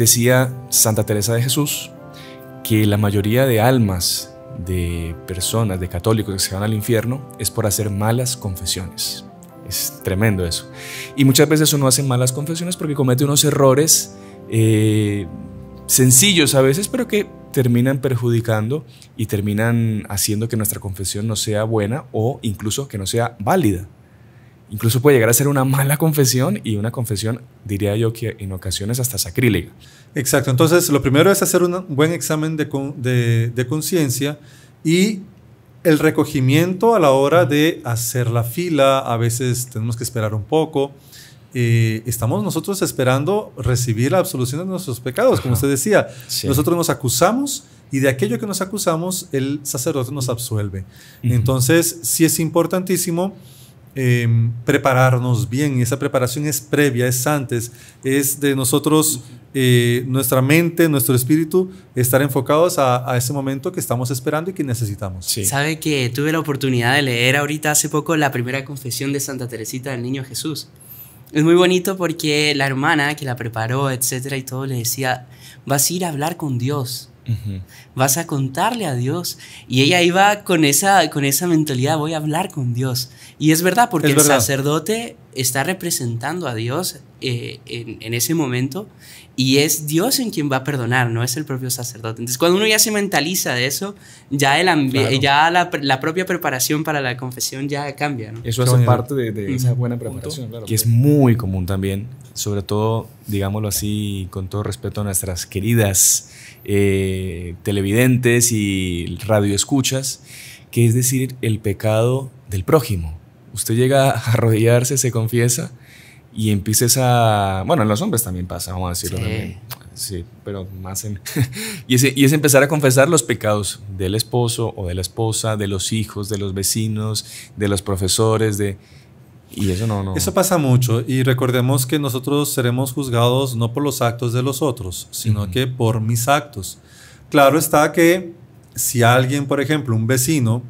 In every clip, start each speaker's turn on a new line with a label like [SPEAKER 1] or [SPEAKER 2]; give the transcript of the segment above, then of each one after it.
[SPEAKER 1] decía Santa Teresa de Jesús que la mayoría de almas de personas, de católicos que se van al infierno, es por hacer malas confesiones. Es tremendo eso. Y muchas veces uno hace malas confesiones porque comete unos errores eh, sencillos a veces, pero que terminan perjudicando y terminan haciendo que nuestra confesión no sea buena o incluso que no sea válida. Incluso puede llegar a ser una mala confesión y una confesión, diría yo, que en ocasiones hasta sacrílega.
[SPEAKER 2] Exacto, entonces lo primero es hacer un buen examen de, conciencia y el recogimiento a la hora de hacer la fila, a veces tenemos que esperar un poco. Eh, estamos nosotros esperando recibir la absolución de nuestros pecados, como usted decía. Nosotros nos acusamos y de aquello que nos acusamos, el sacerdote nos absuelve. Entonces, sí es importantísimo Em, prepararnos bien. Y esa preparación es previa, es antes, es de nosotros, eh, nuestra mente, nuestro espíritu, estar enfocados a, a, ese momento que estamos esperando y que necesitamos.
[SPEAKER 1] Sabe que tuve la oportunidad de leer ahorita hace poco la primera confesión de Santa Teresita del Niño Jesús. Es muy bonito porque la hermana que la preparó, etcétera, y todo le decía: Vas a ir a hablar con Dios. Vas a contarle a Dios. Y ella iba con esa, con esa mentalidad, voy a hablar con Dios. Y es verdad, porque el sacerdote está representando a Dios eh, en, ese momento y es Dios en quien va a perdonar, no es el propio sacerdote. Entonces, cuando uno ya se mentaliza de eso, ya, el ya la, propia preparación para la confesión ya cambia. Eso hace parte de, esa buena preparación, Que es muy común también, sobre todo, digámoslo así, con todo respeto a nuestras queridas eh, televidentes y radio escuchas que es decir, el pecado del prójimo. Usted llega a arrodillarse, se confiesa y empieza a... Bueno, en los hombres también pasa, vamos a decirlo también. Sí, pero más en... y es empezar a confesar los pecados del esposo o de la esposa, de los hijos, de los vecinos, de los profesores, de y eso no, no. Eso pasa mucho y recordemos que nosotros seremos juzgados no por los actos de los
[SPEAKER 2] otros, sino que por mis actos. Claro está que si alguien, por ejemplo, un vecino,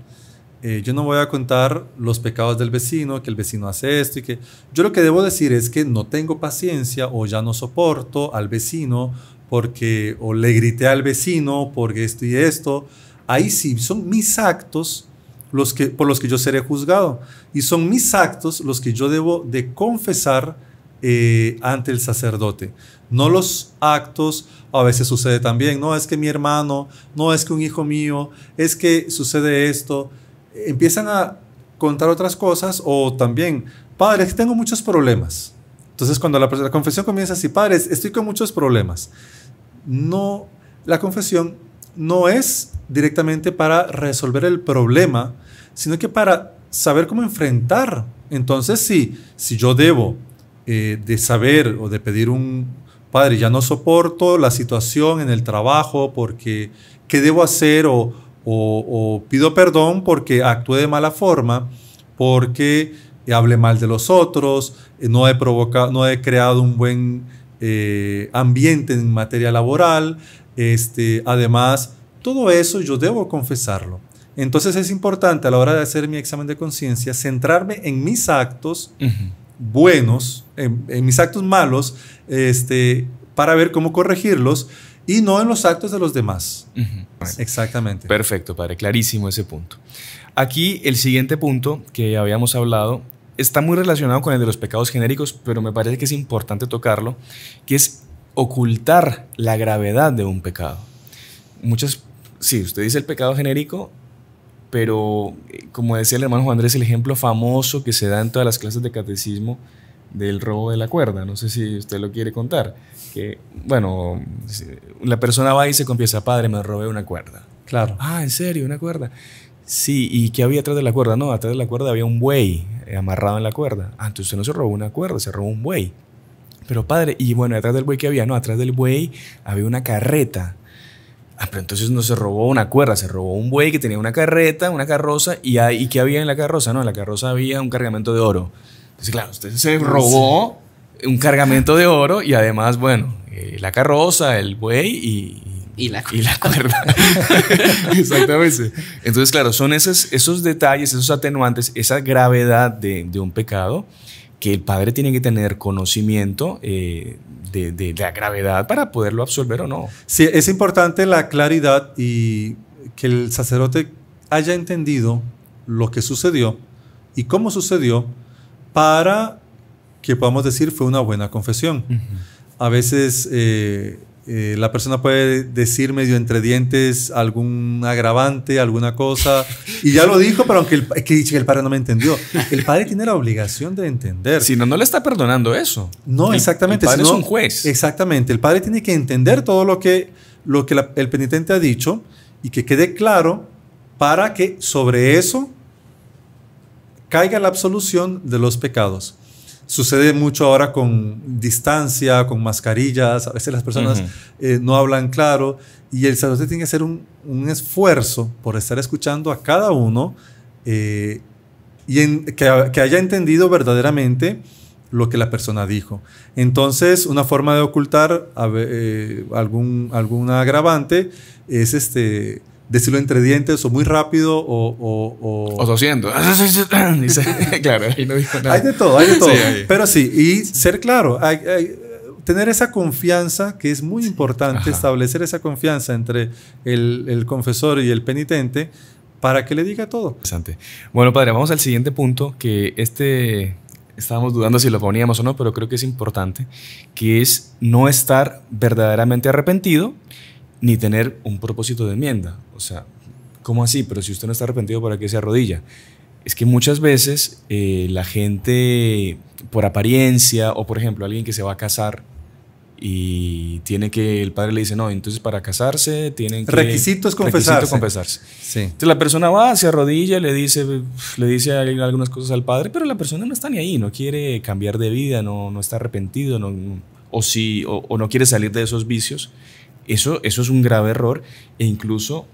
[SPEAKER 2] eh, yo no voy a contar los pecados del vecino, que el vecino hace esto y que yo lo que debo decir es que no tengo paciencia o ya no soporto al vecino porque o le grité al vecino porque esto y esto. Ahí sí, son mis actos que, por los que yo seré juzgado, y son mis actos los que yo debo de confesar eh, ante el sacerdote. No los actos, a veces sucede también, no es que mi hermano, no es que un hijo mío, es que sucede esto. Empiezan a contar otras cosas o también, padre, tengo muchos problemas. Entonces cuando la, confesión comienza así, padres, estoy con muchos problemas. No, la confesión no es directamente para resolver el problema, sino que para saber cómo enfrentar. Entonces, sí, si yo debo eh, de saber o de pedir un padre, ya no soporto la situación en el trabajo porque qué debo hacer o, pido perdón porque actué de mala forma, porque hablé mal de los otros, eh, no he, provocado, no he creado un buen eh, ambiente en materia laboral, este, además todo eso yo debo confesarlo. Entonces es importante a la hora de hacer mi examen de conciencia centrarme en mis actos buenos, en, mis actos malos, este, para ver cómo
[SPEAKER 1] corregirlos y no en los actos de los demás. Exactamente. Perfecto, padre, clarísimo ese punto. Aquí el siguiente punto que habíamos hablado está muy relacionado con el de los pecados genéricos, pero me parece que es importante tocarlo, que es ocultar la gravedad de un pecado. Muchas sí, usted dice el pecado genérico, pero eh, como decía el hermano Juan Andrés, el ejemplo famoso que se da en todas las clases de catecismo del robo de la cuerda, no sé si usted lo quiere contar, que bueno, la persona va y se confiesa, padre, me robé una cuerda. Claro. Ah, en serio, una cuerda. Sí, ¿y qué había atrás de la cuerda? No, atrás de la cuerda había un buey eh, amarrado en la cuerda. Ah, entonces usted no se robó una cuerda, se robó un buey. Pero padre, y bueno, atrás del buey que había, no, atrás del buey había una carreta Ah, pero entonces no se robó una cuerda, se robó un buey que tenía una carreta, una carroza, y, ahí, ¿qué había en la carroza? No, en la carroza había un cargamento de oro. Entonces, claro, usted se ah, robó un cargamento de oro y además, bueno, eh, la carroza, el buey y, y, la, cuerda. Exactamente. Entonces, claro, son esos, esos detalles, esos atenuantes, esa gravedad de un pecado que el padre tiene que tener conocimiento eh, de, la gravedad para poderlo absolver o no. Sí, es importante la claridad y que el sacerdote
[SPEAKER 2] haya entendido lo que sucedió y cómo sucedió para que podamos decir fue una buena confesión. A veces eh, eh, la persona puede decir medio entre dientes algún agravante, alguna cosa, y ya lo dijo, pero aunque el, padre no me entendió. El padre tiene la obligación de entender. Si no, no le está perdonando eso. No, exactamente. El padre es un juez. Exactamente. El padre tiene que entender todo lo que, lo que el penitente ha dicho y que quede claro para que sobre eso caiga la absolución de los pecados. Sucede mucho ahora con distancia, con mascarillas, a veces las personas eh, no hablan claro y el sacerdote tiene que hacer un, esfuerzo por estar escuchando a cada uno eh, y que, haya entendido verdaderamente lo que la persona dijo. Entonces, una forma de ocultar eh, algún, algún agravante es este, decirlo entre dientes o muy rápido o... O, claro, ahí no dijo nada. Hay de todo, hay de todo. Pero sí, y ser claro, tener esa confianza, que es muy importante, establecer esa confianza entre el, el confesor y el penitente
[SPEAKER 1] para que le diga todo. Interesante. Bueno, padre, vamos al siguiente punto, que este estábamos dudando si lo poníamos o no, pero creo que es importante, que es no estar verdaderamente arrepentido ni tener un propósito de enmienda. O sea, ¿cómo así? Pero si usted no está arrepentido, ¿para qué se arrodilla? Es que muchas veces eh, la gente, por apariencia, o por ejemplo, alguien que se va a casar y tiene que, el padre le dice, no, entonces para casarse tienen que... Requisitos confesarse. Requisito confesarse. Sí. Entonces la persona va, se arrodilla, le dice, le dice algunas cosas al padre, pero la persona no está ni ahí, no quiere cambiar de vida, no, no está arrepentido, o, si, o no quiere salir de esos vicios. Eso, es un grave error e incluso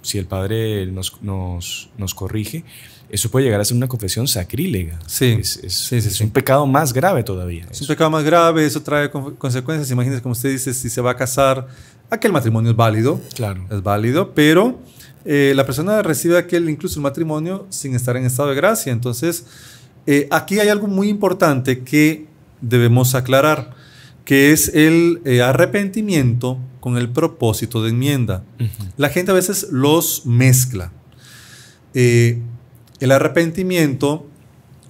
[SPEAKER 1] si el padre nos, nos, corrige, eso puede llegar a ser una confesión sacrílega. Sí. Es, es un pecado más grave todavía. Es
[SPEAKER 2] un pecado más grave, eso trae consecuencias. Imagínense, como usted dice, si se va a casar, aquel matrimonio es válido. Claro. Es válido, pero eh, la persona recibe aquel, incluso el matrimonio, sin estar en estado de gracia. Entonces, eh, aquí hay algo muy importante que debemos aclarar, que es el eh, arrepentimiento el propósito de enmienda. La gente a veces los mezcla. Eh, el arrepentimiento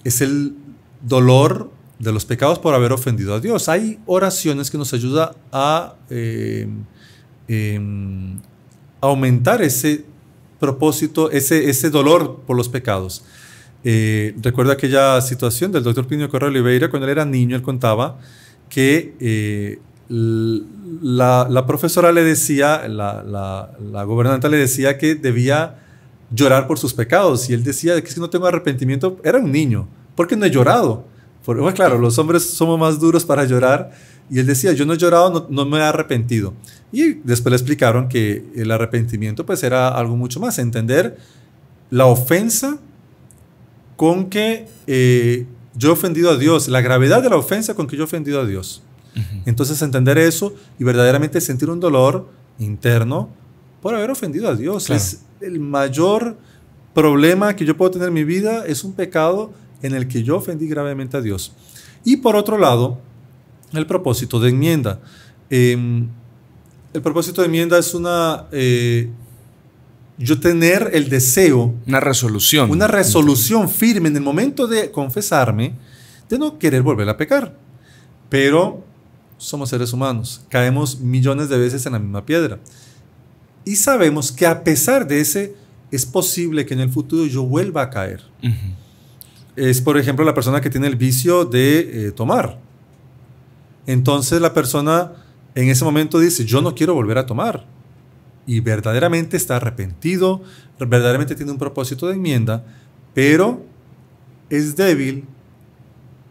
[SPEAKER 2] es el dolor de los pecados por haber ofendido a Dios. Hay oraciones que nos ayuda a em, em, aumentar ese propósito, ese, ese dolor por los pecados. Eh, recuerdo aquella situación del doctor Pino Correa Oliveira, cuando él era niño, él contaba que eh, la, profesora le decía, la, la, gobernanta le decía que debía llorar por sus pecados. Y él decía que si no tengo arrepentimiento, era un niño, porque no he llorado. Porque, pues, claro, los hombres somos más duros para llorar. Y él decía, yo no he llorado, no, me he arrepentido. Y después le explicaron que el arrepentimiento pues era algo mucho más, entender la ofensa con que eh, yo he ofendido a Dios, la gravedad de la ofensa con que yo he ofendido a Dios. Entonces entender eso y verdaderamente sentir un dolor interno por haber ofendido a Dios. Es el mayor problema que yo puedo tener en mi vida, es un pecado en el que yo ofendí gravemente a Dios. Y por otro lado, el propósito de enmienda. Em, el propósito de enmienda es una... Eh, yo tener el deseo. Una resolución. Una resolución firme en el momento de confesarme, de no querer volver a pecar. Pero somos seres humanos, caemos millones de veces en la misma piedra. Y sabemos que a pesar de ese, es posible que en el futuro yo vuelva a caer. Es, por ejemplo, la persona que tiene el vicio de eh, tomar. Entonces la persona en ese momento dice, yo no quiero volver a tomar. Y verdaderamente está arrepentido, verdaderamente tiene un propósito de enmienda, pero es débil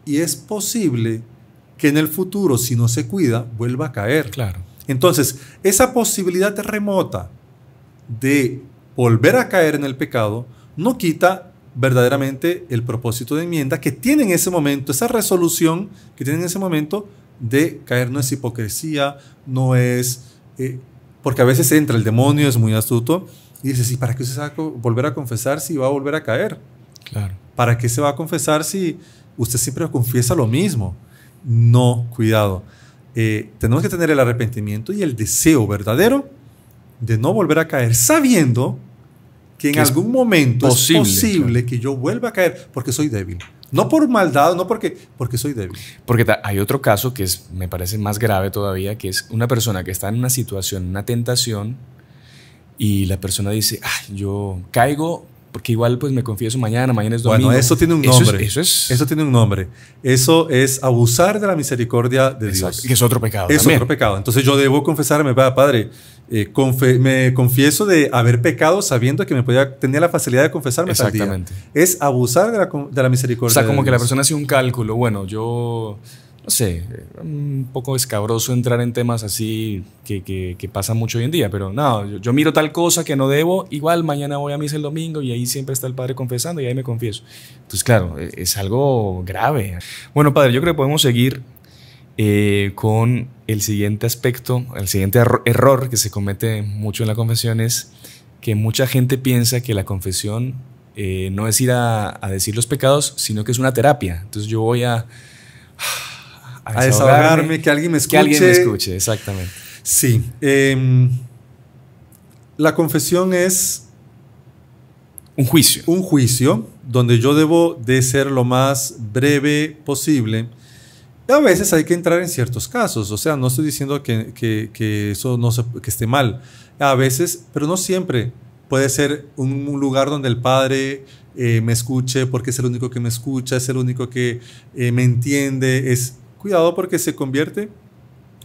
[SPEAKER 2] y es posible que en el futuro, si no se cuida, vuelva a caer. Claro. Entonces, esa posibilidad remota de volver a caer en el pecado no quita verdaderamente el propósito de enmienda que tiene en ese momento, esa resolución que tiene en ese momento de caer no es hipocresía, no es... Eh, porque a veces entra el demonio, es muy astuto, y dice, para qué se va a volver a confesar si va a volver a caer? Claro. ¿Para qué se va a confesar si usted siempre confiesa lo mismo?
[SPEAKER 1] No,
[SPEAKER 2] cuidado. Eh, tenemos que tener el arrepentimiento y el deseo verdadero de no volver a caer, sabiendo que en algún momento es posible que yo vuelva a caer porque soy débil. No por maldad, no porque,
[SPEAKER 1] porque soy débil. Porque hay otro caso que es, me parece más grave todavía, que es una persona que está en una situación, una tentación, y la persona dice, yo caigo porque igual pues me confieso mañana, mañana es domingo. Bueno, eso tiene un nombre. Eso,
[SPEAKER 2] es, eso, tiene un nombre. Eso es abusar de la misericordia
[SPEAKER 1] de Dios. Que es otro pecado. Es otro pecado. Entonces
[SPEAKER 2] yo debo confesarme, Padre, eh, me confieso de haber pecado sabiendo que me podía, tenía la facilidad de confesarme. Exactamente. Es abusar de la, de la misericordia. O sea, como que la persona
[SPEAKER 1] hace un cálculo, bueno, yo no sé, un poco escabroso entrar en temas así que, que, pasa mucho hoy en día, pero no, yo, miro tal cosa que no debo, igual mañana voy a misa el domingo y ahí siempre está el padre confesando y ahí me confieso. Entonces, claro, e, es, algo grave. Bueno, padre, yo creo que podemos seguir eh, con el siguiente aspecto, el siguiente error que se comete mucho en la confesión es que mucha gente piensa que la confesión eh, no es ir a, a decir los pecados, sino que es una terapia. Entonces yo voy a a, desahogarme, que alguien me escuche. Que alguien me escuche, exactamente.
[SPEAKER 2] Sí. Em, la confesión es... Un juicio. Un juicio donde yo debo de ser lo más breve posible. a veces hay que entrar en ciertos casos, o sea, no estoy diciendo que, eso no esté mal. A veces, pero no siempre, puede ser un, lugar donde el padre eh, me escuche porque es el único que me escucha, es el único que eh, me entiende, es cuidado porque se convierte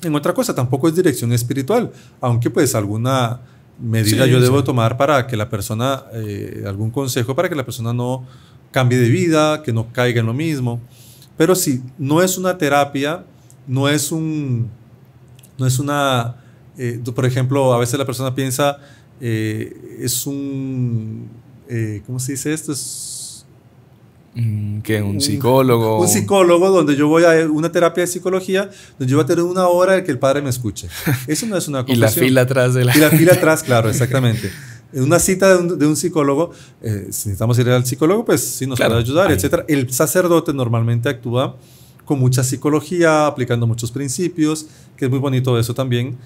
[SPEAKER 2] en otra cosa, tampoco es dirección espiritual, aunque pues alguna medida yo debo tomar para que la persona, eh, algún consejo para que la persona no cambie de vida, que no caiga en lo mismo. Pero sí, no es una terapia, no es un, no es una, eh, por ejemplo, a veces la persona piensa, eh, es un, ¿cómo se dice esto? Es
[SPEAKER 1] Mm, que un psicólogo. Un
[SPEAKER 2] psicólogo donde yo voy a una terapia de psicología, donde yo voy a tener una hora de que el padre me escuche. Eso no es una confesión. y la fila atrás de la... Y la fila atrás, claro, exactamente. una cita de un, psicólogo, eh, si necesitamos ir al psicólogo, pues sí nos va puede ayudar, etc. El sacerdote normalmente actúa con mucha psicología, aplicando muchos principios, que es muy bonito eso también,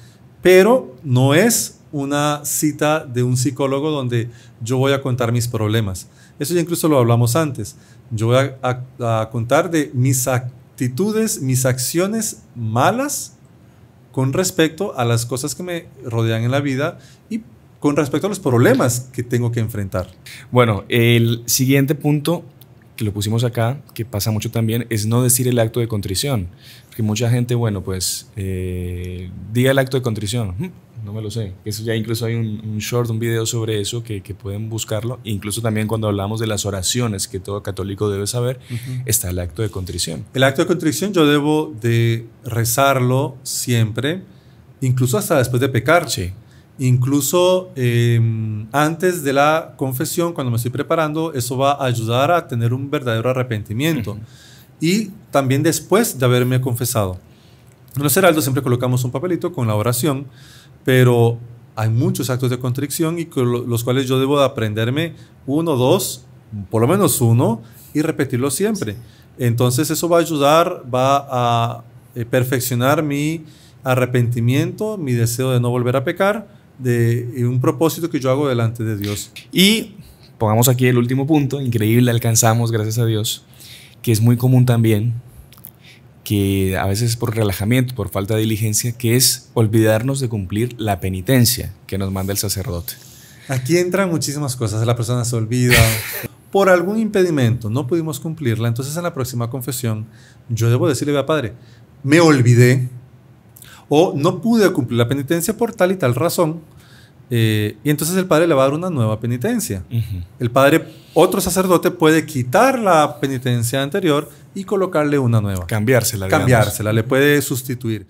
[SPEAKER 2] pero no es una cita de un psicólogo donde yo voy a contar mis problemas eso ya incluso lo hablamos antes. Yo voy a, contar de mis actitudes, mis acciones malas con respecto a las
[SPEAKER 1] cosas que me rodean en la vida y con respecto a los problemas que tengo que enfrentar. Bueno, el siguiente punto que lo pusimos acá, que pasa mucho también, es no decir el acto de contrición. Porque mucha gente, bueno, pues eh, diga el acto de contrición no me lo sé. Eso ya incluso hay un, short, un video sobre eso que, que, pueden buscarlo. Incluso también cuando hablamos de las oraciones que todo católico debe saber, está el acto de contrición.
[SPEAKER 2] El acto de contrición yo debo de rezarlo siempre, incluso hasta después de pecar. Incluso em, antes de la confesión, cuando me estoy preparando, eso va a ayudar a tener un verdadero arrepentimiento. Y también después de haberme confesado. En los heraldos siempre colocamos un papelito con la oración pero hay muchos actos de contrición y con los cuales yo debo aprenderme uno, dos, por lo menos uno, y repetirlo siempre. Entonces eso va a ayudar, va a eh, perfeccionar mi arrepentimiento, mi
[SPEAKER 1] deseo de no volver a pecar, de un propósito que yo hago delante de Dios. Y pongamos aquí el último punto, increíble, alcanzamos, gracias a Dios, que es muy común también que a veces por relajamiento, por falta de diligencia, que es olvidarnos de cumplir la penitencia que nos manda el sacerdote.
[SPEAKER 2] Aquí entran muchísimas cosas, la persona se olvida. por algún impedimento no pudimos cumplirla, entonces en la próxima confesión yo debo decirle a padre, me olvidé o no pude cumplir la penitencia por tal y tal razón. Eh, y entonces el padre le va a dar una nueva penitencia. El padre, otro sacerdote, puede quitar la penitencia anterior y colocarle una nueva. Cambiársela. Cambiársela, le puede sustituir.